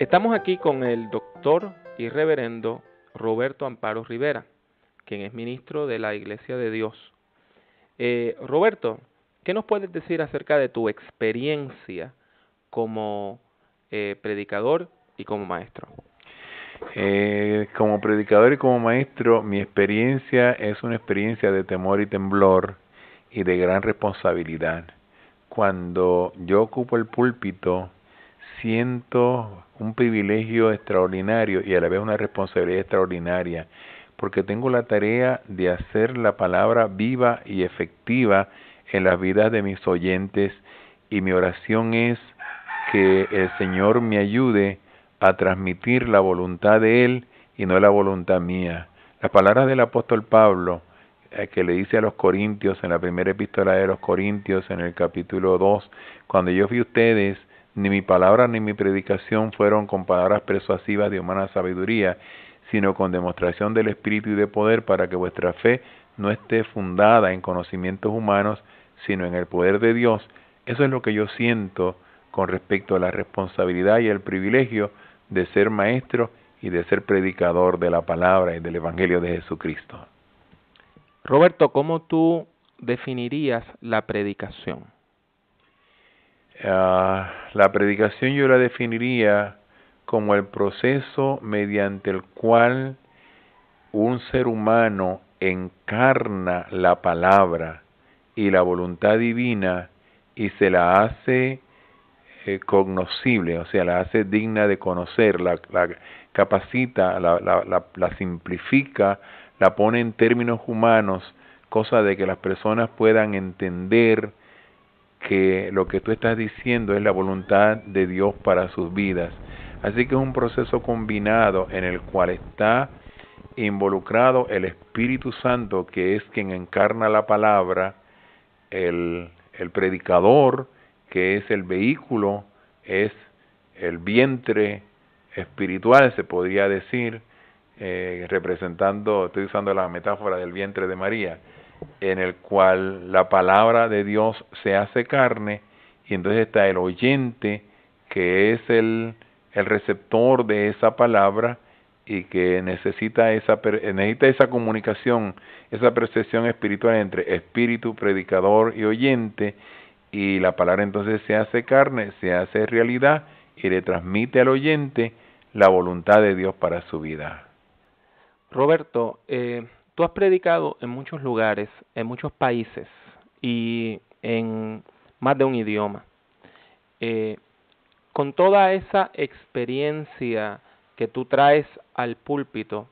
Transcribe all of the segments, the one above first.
Estamos aquí con el doctor y reverendo Roberto Amparo Rivera, quien es ministro de la Iglesia de Dios. Eh, Roberto, ¿qué nos puedes decir acerca de tu experiencia como eh, predicador y como maestro? Eh, como predicador y como maestro, mi experiencia es una experiencia de temor y temblor y de gran responsabilidad. Cuando yo ocupo el púlpito, siento un privilegio extraordinario y a la vez una responsabilidad extraordinaria, porque tengo la tarea de hacer la palabra viva y efectiva en las vidas de mis oyentes y mi oración es que el Señor me ayude a transmitir la voluntad de Él y no la voluntad mía. Las palabras del apóstol Pablo, eh, que le dice a los Corintios en la primera epístola de los Corintios, en el capítulo 2, cuando yo vi ustedes ni mi palabra ni mi predicación fueron con palabras persuasivas de humana sabiduría, sino con demostración del Espíritu y de poder para que vuestra fe no esté fundada en conocimientos humanos, sino en el poder de Dios. Eso es lo que yo siento con respecto a la responsabilidad y el privilegio de ser maestro y de ser predicador de la palabra y del Evangelio de Jesucristo. Roberto, ¿cómo tú definirías la predicación? Ah, la predicación yo la definiría como el proceso mediante el cual un ser humano encarna la palabra y la voluntad divina y se la hace eh, cognoscible, o sea, la hace digna de conocer, la, capacita, la, la, la simplifica, la pone en términos humanos, cosa de que las personas puedan entender que lo que tú estás diciendo es la voluntad de Dios para sus vidas. Así que es un proceso combinado en el cual está involucrado el Espíritu Santo, que es quien encarna la palabra, el, el predicador, que es el vehículo, es el vientre espiritual, se podría decir, eh, representando, estoy usando la metáfora del vientre de María, en el cual la palabra de Dios se hace carne y entonces está el oyente que es el, el receptor de esa palabra y que necesita esa, necesita esa comunicación, esa percepción espiritual entre espíritu, predicador y oyente, y la palabra entonces se hace carne, se hace realidad y le transmite al oyente la voluntad de Dios para su vida. Roberto, eh, Tú has predicado en muchos lugares, en muchos países y en más de un idioma. Eh, con toda esa experiencia que tú traes al púlpito,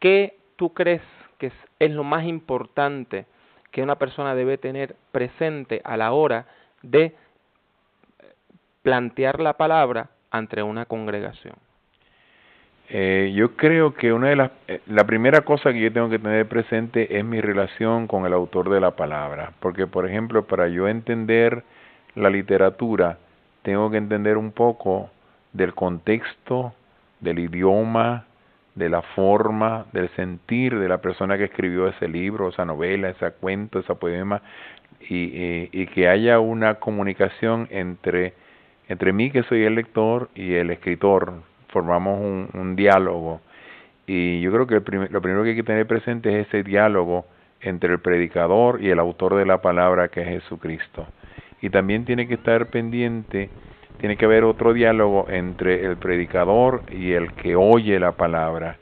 ¿qué tú crees que es, es lo más importante que una persona debe tener presente a la hora de eh, plantear la palabra ante una congregación? Eh, yo creo que una de las, eh, la primera cosa que yo tengo que tener presente es mi relación con el autor de la palabra, porque por ejemplo, para yo entender la literatura, tengo que entender un poco del contexto, del idioma, de la forma, del sentir de la persona que escribió ese libro, esa novela, ese cuento, ese poema, y, que haya una comunicación entre, entre mí, que soy el lector, y el escritor, formamos un, diálogo. Y yo creo que lo primero que hay que tener presente es ese diálogo entre el predicador y el autor de la palabra que es Jesucristo. Y también tiene que estar pendiente, tiene que haber otro diálogo entre el predicador y el que oye la palabra,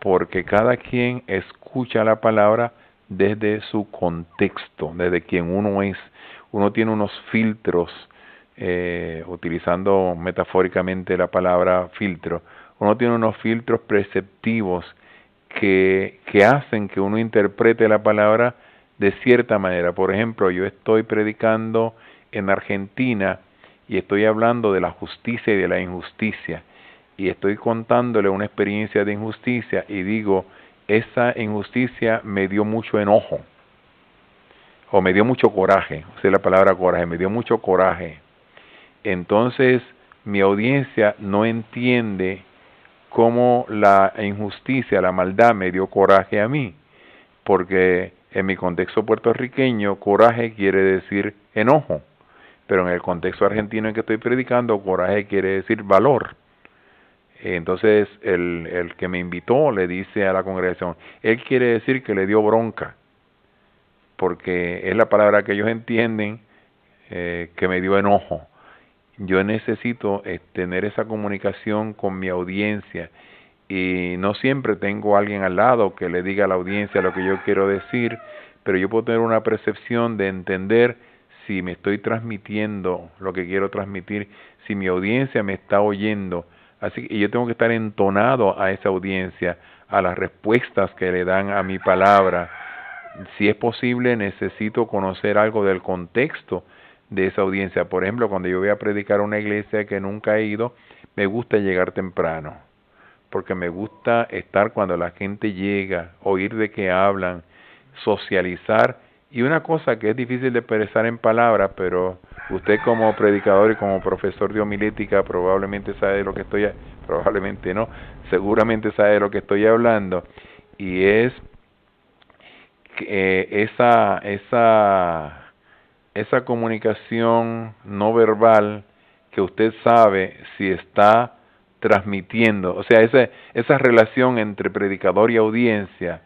porque cada quien escucha la palabra desde su contexto, desde quien uno es. Uno tiene unos filtros eh, utilizando metafóricamente la palabra filtro, uno tiene unos filtros perceptivos que, que hacen que uno interprete la palabra de cierta manera. Por ejemplo, yo estoy predicando en Argentina y estoy hablando de la justicia y de la injusticia y estoy contándole una experiencia de injusticia y digo, esa injusticia me dio mucho enojo o me dio mucho coraje, o sea, la palabra coraje, me dio mucho coraje entonces mi audiencia no entiende cómo la injusticia, la maldad me dio coraje a mí, porque en mi contexto puertorriqueño coraje quiere decir enojo, pero en el contexto argentino en que estoy predicando coraje quiere decir valor. Entonces el, que me invitó le dice a la congregación, él quiere decir que le dio bronca, porque es la palabra que ellos entienden eh, que me dio enojo yo necesito eh, tener esa comunicación con mi audiencia y no siempre tengo a alguien al lado que le diga a la audiencia lo que yo quiero decir, pero yo puedo tener una percepción de entender si me estoy transmitiendo lo que quiero transmitir, si mi audiencia me está oyendo. Así que yo tengo que estar entonado a esa audiencia, a las respuestas que le dan a mi palabra. Si es posible, necesito conocer algo del contexto de esa audiencia. Por ejemplo, cuando yo voy a predicar a una iglesia que nunca he ido, me gusta llegar temprano, porque me gusta estar cuando la gente llega, oír de qué hablan, socializar. Y una cosa que es difícil de expresar en palabras, pero usted como predicador y como profesor de homilética probablemente sabe de lo que estoy, probablemente no, seguramente sabe de lo que estoy hablando. Y es que eh, esa, esa esa comunicación no verbal que usted sabe si está transmitiendo, o sea, esa, esa relación entre predicador y audiencia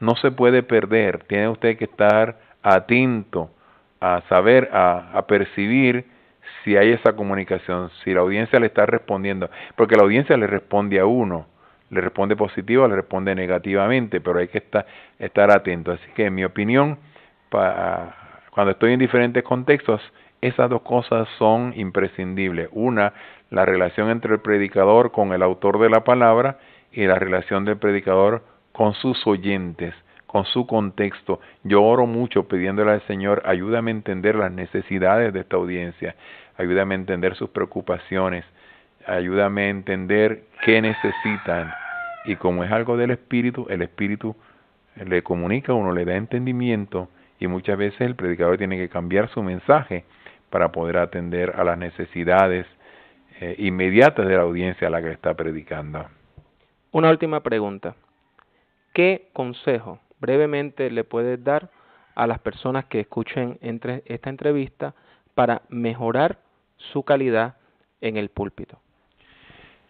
no se puede perder, tiene usted que estar atento a saber, a, percibir si hay esa comunicación, si la audiencia le está respondiendo, porque la audiencia le responde a uno, le responde positiva, le responde negativamente, pero hay que estar, estar atento. Así que en mi opinión, para cuando estoy en diferentes contextos, esas dos cosas son imprescindibles. Una, la relación entre el predicador con el autor de la palabra y la relación del predicador con sus oyentes, con su contexto. Yo oro mucho pidiéndole al Señor, ayúdame a entender las necesidades de esta audiencia, ayúdame a entender sus preocupaciones, ayúdame a entender qué necesitan. Y como es algo del Espíritu, el Espíritu le comunica a uno, le da entendimiento y muchas veces el predicador tiene que cambiar su mensaje para poder atender a las necesidades eh, inmediatas de la audiencia a la que está predicando. Una última pregunta. ¿Qué consejo brevemente le puedes dar a las personas que escuchen entre esta entrevista para mejorar su calidad en el púlpito?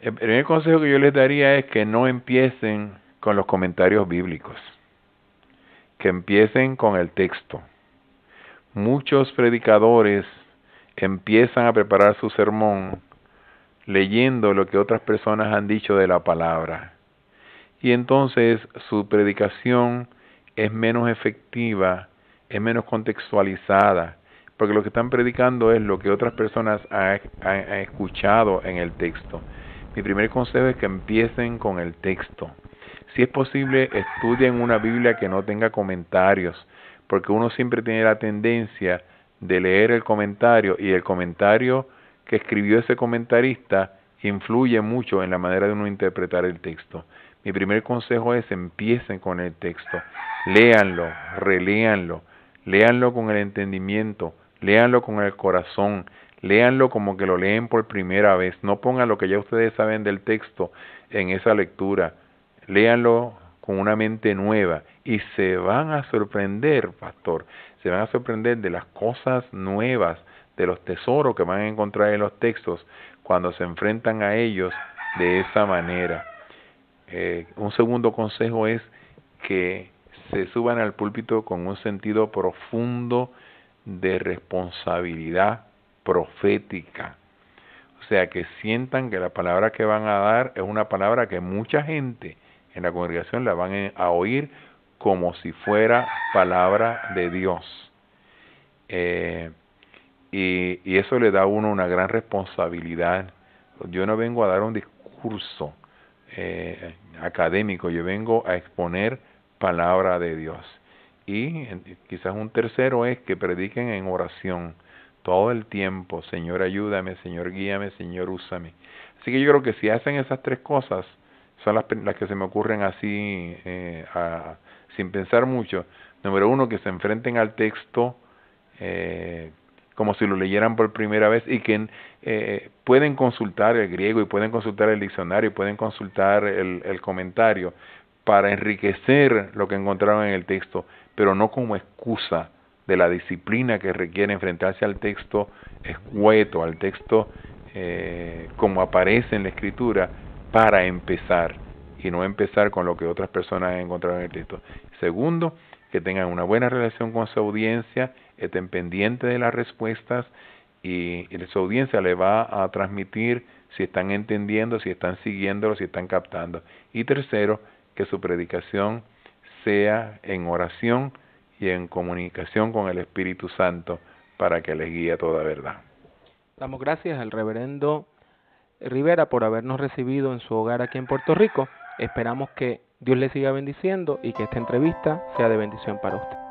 El primer consejo que yo les daría es que no empiecen con los comentarios bíblicos que empiecen con el texto. Muchos predicadores empiezan a preparar su sermón leyendo lo que otras personas han dicho de la palabra. Y entonces su predicación es menos efectiva, es menos contextualizada, porque lo que están predicando es lo que otras personas han, escuchado en el texto. Mi primer consejo es que empiecen con el texto. Si es posible, estudien una Biblia que no tenga comentarios, porque uno siempre tiene la tendencia de leer el comentario y el comentario que escribió ese comentarista influye mucho en la manera de uno interpretar el texto. Mi primer consejo es empiecen con el texto, léanlo, reléanlo, léanlo con el entendimiento, léanlo con el corazón, léanlo como que lo leen por primera vez, no pongan lo que ya ustedes saben del texto en esa lectura léanlo con una mente nueva y se van a sorprender, pastor, se van a sorprender de las cosas nuevas, de los tesoros que van a encontrar en los textos cuando se enfrentan a ellos de esa manera. Eh, un segundo consejo es que se suban al púlpito con un sentido profundo de responsabilidad profética. O sea, que sientan que la palabra que van a dar es una palabra que mucha gente en la congregación la van a oír como si fuera palabra de Dios. Eh, y, eso le da a uno una gran responsabilidad. Yo no vengo a dar un discurso eh, académico, yo vengo a exponer palabra de Dios. Y quizás un tercero es que prediquen en oración todo el tiempo, Señor ayúdame, Señor guíame, Señor úsame. Así que yo creo que si hacen esas tres cosas, son las, las que se me ocurren así, eh, sin pensar mucho. Número uno, que se enfrenten al texto eh, como si lo leyeran por primera vez y que eh, pueden consultar el griego y pueden consultar el diccionario y pueden consultar el, el comentario para enriquecer lo que encontraron en el texto, pero no como excusa de la disciplina que requiere enfrentarse al texto escueto, al texto como aparece en la escritura, para empezar y no empezar con lo que otras personas han encontrado en el texto. Segundo, que tengan una buena relación con su audiencia, estén pendientes de las respuestas y, su audiencia le va a transmitir si están entendiendo, si están siguiéndolo, si están captando. Y tercero, que su predicación sea en oración y en comunicación con el Espíritu Santo para que les guíe toda verdad. Damos gracias al reverendo Rivera por habernos recibido en su hogar aquí en Puerto Rico. Esperamos que Dios le siga bendiciendo y que esta entrevista sea de bendición para usted.